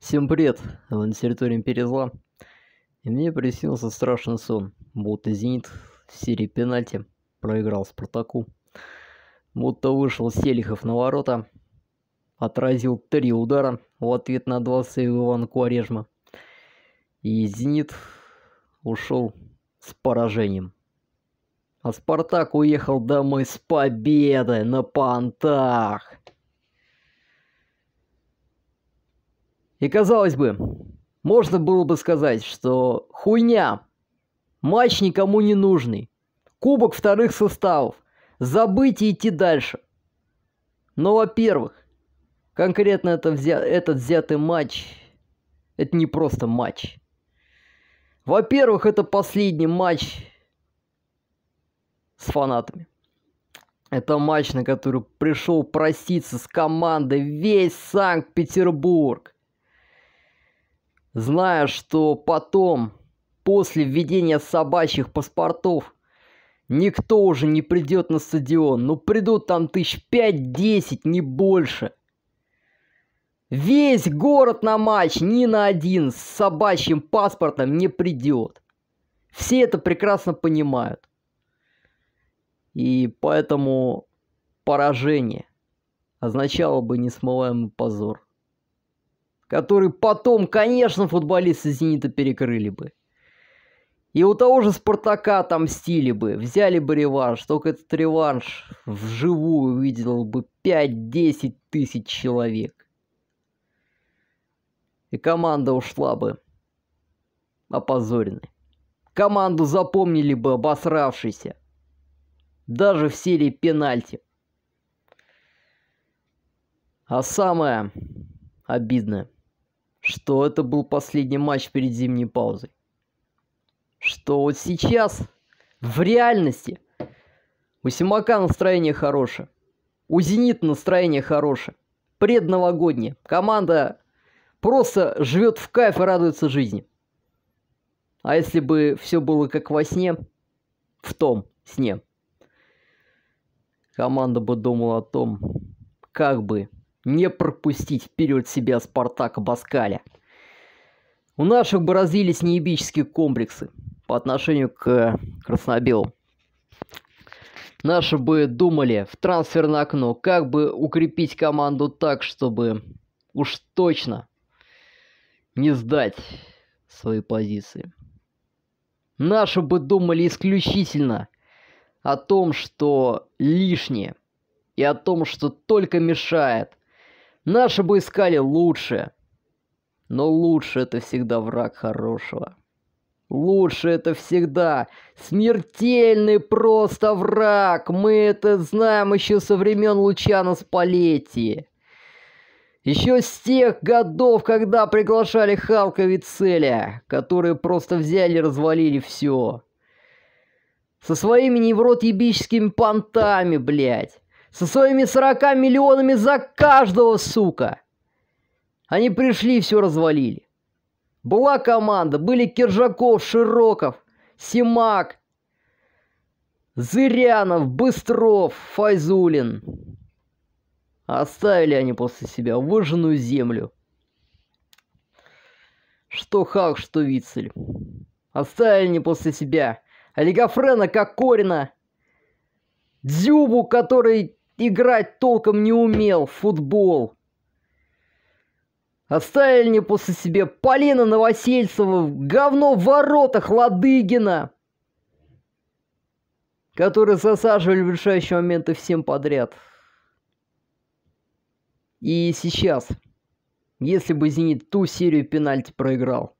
Всем привет! Вы на территории Империи Зла. И мне приснился страшный сон, будто Зенит в серии пенальти проиграл Спартаку. Будто вышел Селихов на ворота, отразил три удара в ответ на два сейва Ивана Куарежма. И Зенит ушел с поражением. А Спартак уехал домой с победой на понтах. И казалось бы, можно было бы сказать, что хуйня, матч никому не нужный, кубок вторых составов, забыть и идти дальше. Но, во-первых, конкретно это взя... этот взятый матч, это не просто матч. Во-первых, это последний матч с фанатами. Это матч, на который пришел проситься с командой весь Санкт-Петербург зная, что потом, после введения собачьих паспортов, никто уже не придет на стадион. Ну, придут там тысяч пять-десять, не больше. Весь город на матч ни на один с собачьим паспортом не придет. Все это прекрасно понимают. И поэтому поражение означало бы несмываемый позор который потом, конечно, футболисты «Зенита» перекрыли бы. И у того же «Спартака» отомстили бы, взяли бы реванш, только этот реванш вживую увидел бы 5-10 тысяч человек. И команда ушла бы опозоренной. Команду запомнили бы обосравшейся. Даже в серии пенальти. А самое обидное – что это был последний матч перед зимней паузой. Что вот сейчас, в реальности, у Симака настроение хорошее. У Зенита настроение хорошее. Предновогоднее. Команда просто живет в кайф и радуется жизни. А если бы все было как во сне, в том сне, команда бы думала о том, как бы не пропустить вперед себя Спартака Баскаля. У наших бы развились неебические комплексы по отношению к э, Краснобелу. Наши бы думали в трансферное окно, как бы укрепить команду так, чтобы уж точно не сдать свои позиции. Наши бы думали исключительно о том, что лишнее, и о том, что только мешает Наши бы искали лучше. Но лучше это всегда враг хорошего. Лучше это всегда. Смертельный просто враг. Мы это знаем еще со времен Лучана Спалетти. Еще с тех годов, когда приглашали Халка Вицеля, которые просто взяли и развалили все. Со своими невротебическими понтами, блядь. Со своими 40 миллионами за каждого, сука! Они пришли и все развалили. Была команда, были Киржаков, Широков, Симак, Зырянов, Быстров, Файзулин. Оставили они после себя выжженную землю. Что Хак, что Вицель. Оставили они после себя Олигофрена Кокорина, Дзюбу, который играть толком не умел в футбол. Оставили мне после себя Полина Новосельцева, в говно в воротах Ладыгина, которые засаживали в решающие моменты всем подряд. И сейчас, если бы «Зенит» ту серию пенальти проиграл,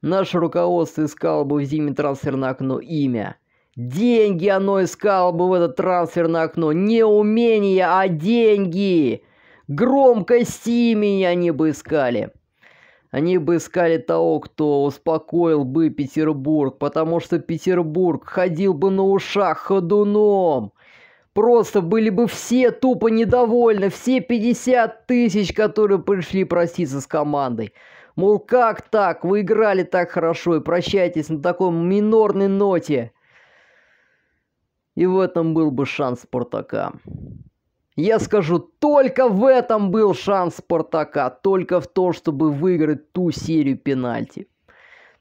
наше руководство искало бы в зиме трансферное окно имя – Деньги оно искало бы в это трансферное окно. Не умение, а деньги. Громкость имени они бы искали. Они бы искали того, кто успокоил бы Петербург, потому что Петербург ходил бы на ушах ходуном. Просто были бы все тупо недовольны, все 50 тысяч, которые пришли проститься с командой. Мол, как так? Вы играли так хорошо и прощайтесь на такой минорной ноте. И в этом был бы шанс Спартака. Я скажу, только в этом был шанс Спартака. Только в том, чтобы выиграть ту серию пенальти.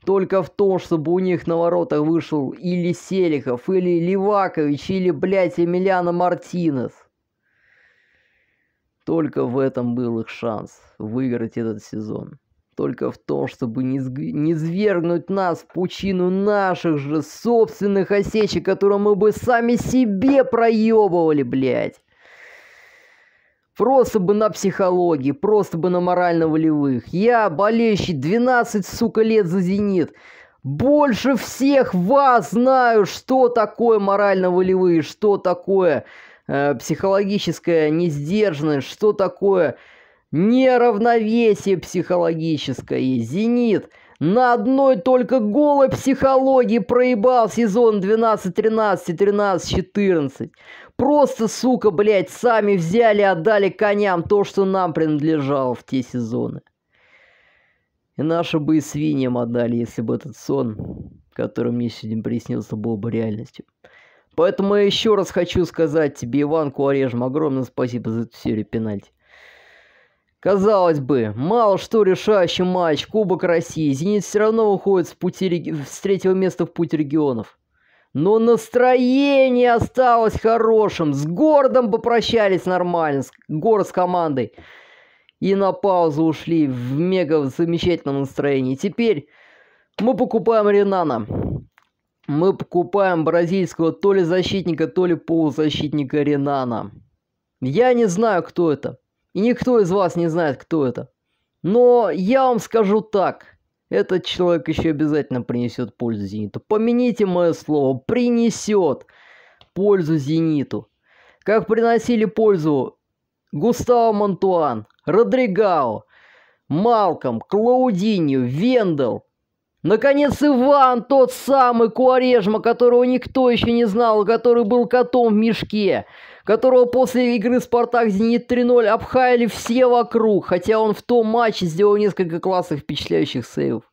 Только в том, чтобы у них на воротах вышел или Селихов, или Левакович, или, блядь, Эмiliano Мартинес. Только в этом был их шанс выиграть этот сезон только в том, чтобы не, сг... не свергнуть нас в пучину наших же собственных осечек, которые мы бы сами себе проебывали, блядь. Просто бы на психологии, просто бы на морально-волевых. Я, болеющий 12, сука, лет за «Зенит», больше всех вас знаю, что такое морально-волевые, что такое э, психологическая несдержанность, что такое Неравновесие психологическое. Зенит на одной только голой психологии проебал сезон 12-13 и 13-14. Просто, сука, блядь, сами взяли и отдали коням то, что нам принадлежало в те сезоны. И наши бы и свиньям отдали, если бы этот сон, который мне сегодня приснился, был бы реальностью. Поэтому я еще раз хочу сказать тебе, Иванку Орежем, огромное спасибо за эту серию пенальти. Казалось бы, мало что решающий матч, Кубок России, «Зенит» все равно уходит с, пути, реги... с третьего места в путь регионов. Но настроение осталось хорошим. С городом попрощались нормально, с город с командой. И на паузу ушли в мега замечательном настроении. Теперь мы покупаем Ренана. Мы покупаем бразильского то ли защитника, то ли полузащитника Ренана. Я не знаю, кто это и никто из вас не знает, кто это. Но я вам скажу так. Этот человек еще обязательно принесет пользу Зениту. Помяните мое слово, принесет пользу Зениту. Как приносили пользу Густаво Монтуан, Родригао, Малком, Клаудинью, Вендел. Наконец Иван, тот самый Куарежма, которого никто еще не знал, который был котом в мешке которого после игры «Спартак Зенит 3-0» обхаяли все вокруг, хотя он в том матче сделал несколько классных впечатляющих сейвов.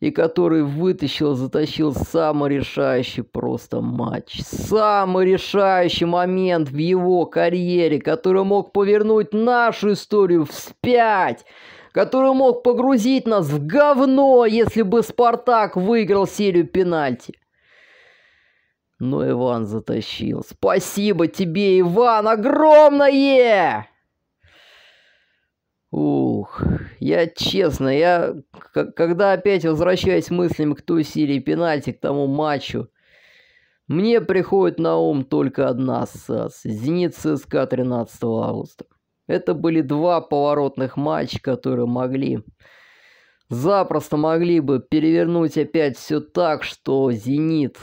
И который вытащил, затащил самый решающий просто матч. Самый решающий момент в его карьере, который мог повернуть нашу историю вспять который мог погрузить нас в говно, если бы Спартак выиграл серию пенальти. Но ну, Иван затащил. Спасибо тебе, Иван, огромное! Ух, я честно, я, когда опять возвращаюсь мыслями к той серии пенальти, к тому матчу, мне приходит на ум только одна ассоциация. Зенит ЦСКА 13 августа. Это были два поворотных матча, которые могли запросто могли бы перевернуть опять все так, что «Зенит»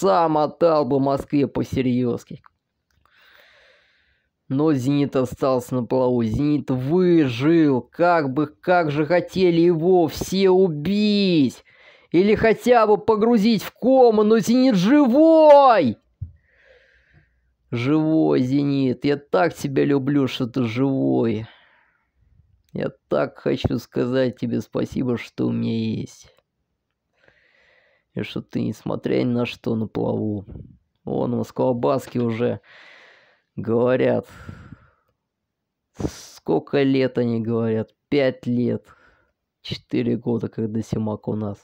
сам отдал бы Москве по-серьезки. Но Зенит остался на плаву. Зенит выжил. Как бы, как же хотели его все убить. Или хотя бы погрузить в кому, но Зенит живой! Живой, Зенит, я так тебя люблю, что ты живой. Я так хочу сказать тебе спасибо, что у меня есть. И что ты, несмотря ни на что, на плаву. Вон, москвобаски уже говорят. Сколько лет они говорят? Пять лет. Четыре года, когда Симак у нас.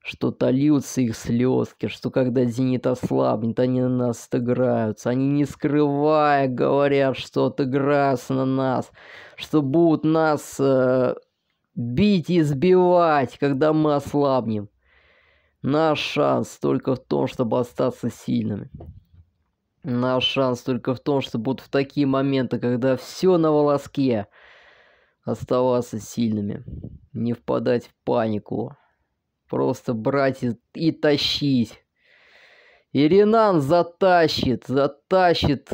Что тольются их слезки, что когда Зенит ослабнет, они на нас отыграются. Они не скрывая говорят, что отыграются на нас, что будут нас э, бить и сбивать, когда мы ослабнем. Наш шанс только в том, чтобы остаться сильными. Наш шанс только в том, чтобы будут в такие моменты, когда все на волоске, оставаться сильными, не впадать в панику, просто брать и, и тащить. И Ренан затащит, затащит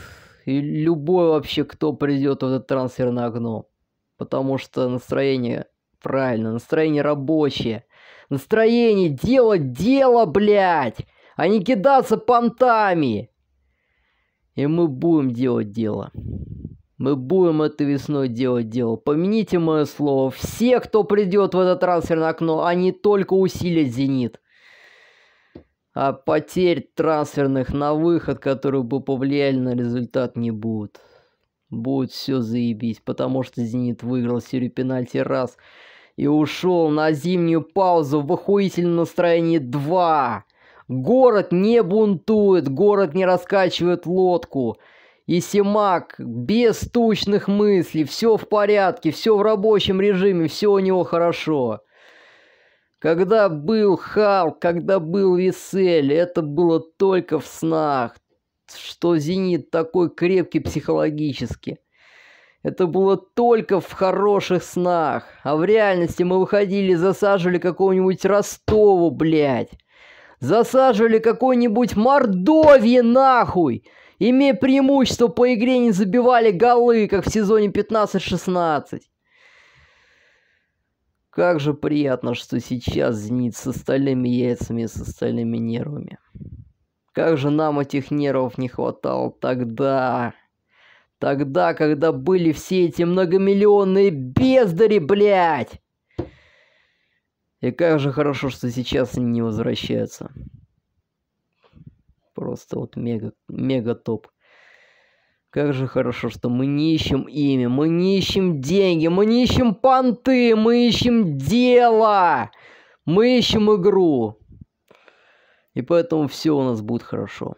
и любой вообще, кто придет в это трансферное окно. Потому что настроение правильно, настроение рабочее настроение делать дело, блядь, а не кидаться понтами. И мы будем делать дело. Мы будем этой весной делать дело. Помяните мое слово. Все, кто придет в это трансферное окно, они только усилят «Зенит». А потерь трансферных на выход, которые бы повлияли на результат, не будет. Будет все заебись, потому что «Зенит» выиграл серию пенальти раз – и ушел на зимнюю паузу в охуительном настроении 2. Город не бунтует, город не раскачивает лодку. И Симак без тучных мыслей, все в порядке, все в рабочем режиме, все у него хорошо. Когда был Хал, когда был Висель, это было только в снах, что Зенит такой крепкий психологически. Это было только в хороших снах. А в реальности мы выходили и засаживали какого-нибудь Ростову, блядь. Засаживали какой-нибудь Мордовье, нахуй. Имея преимущество по игре, не забивали голы, как в сезоне 15-16. Как же приятно, что сейчас Зенит с остальными яйцами и с остальными нервами. Как же нам этих нервов не хватало тогда. Тогда, когда были все эти многомиллионные бездари, блядь! И как же хорошо, что сейчас они не возвращаются. Просто вот мега, мега топ. Как же хорошо, что мы не ищем имя, мы не ищем деньги, мы не ищем понты, мы ищем дело, мы ищем игру. И поэтому все у нас будет хорошо.